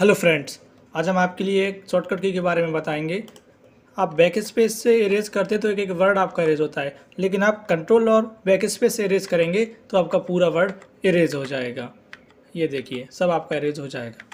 hello friends आज हम आपके लिए एक शॉर्टकट की के बारे में बताएंगे आप बैक स्पेस से इरेज करते तो एक एक वर्ड आपका इरेज होता है लेकिन आप कंट्रोल और बैक स्पेस से इरेज करेंगे तो आपका पूरा वर्ड इरेज हो जाएगा ये देखिए सब आपका इरेज हो जाएगा